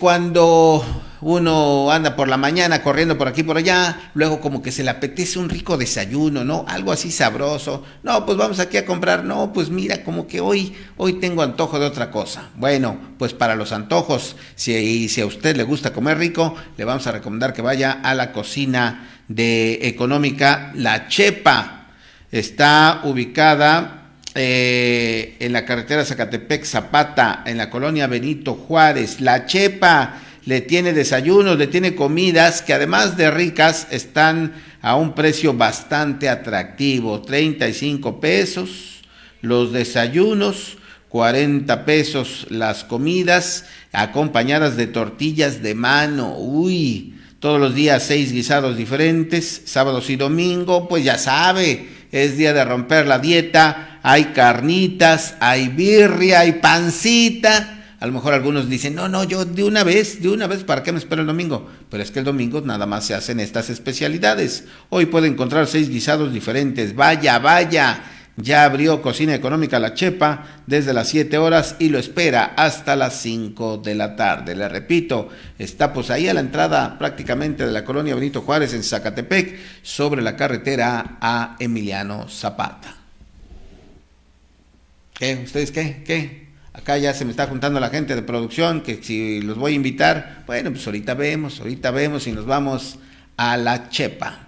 Cuando uno anda por la mañana corriendo por aquí por allá, luego como que se le apetece un rico desayuno, ¿no? Algo así sabroso. No, pues vamos aquí a comprar. No, pues mira, como que hoy hoy tengo antojo de otra cosa. Bueno, pues para los antojos, si, si a usted le gusta comer rico, le vamos a recomendar que vaya a la cocina de económica La Chepa. Está ubicada eh, en la carretera Zacatepec Zapata, en la colonia Benito Juárez. La Chepa le tiene desayunos, le tiene comidas que además de ricas están a un precio bastante atractivo, 35 pesos los desayunos, 40 pesos las comidas acompañadas de tortillas de mano. Uy, todos los días seis guisados diferentes, sábados y domingo, pues ya sabe, es día de romper la dieta hay carnitas, hay birria, hay pancita. A lo mejor algunos dicen, no, no, yo de una vez, de una vez, ¿para qué me espero el domingo? Pero es que el domingo nada más se hacen estas especialidades. Hoy puede encontrar seis guisados diferentes. Vaya, vaya. Ya abrió Cocina Económica La Chepa desde las 7 horas y lo espera hasta las 5 de la tarde. Le repito, está pues ahí a la entrada prácticamente de la colonia Benito Juárez en Zacatepec, sobre la carretera a Emiliano Zapata. ¿Qué? ¿Ustedes qué? ¿Qué? Acá ya se me está juntando la gente de producción, que si los voy a invitar, bueno, pues ahorita vemos, ahorita vemos y nos vamos a la chepa.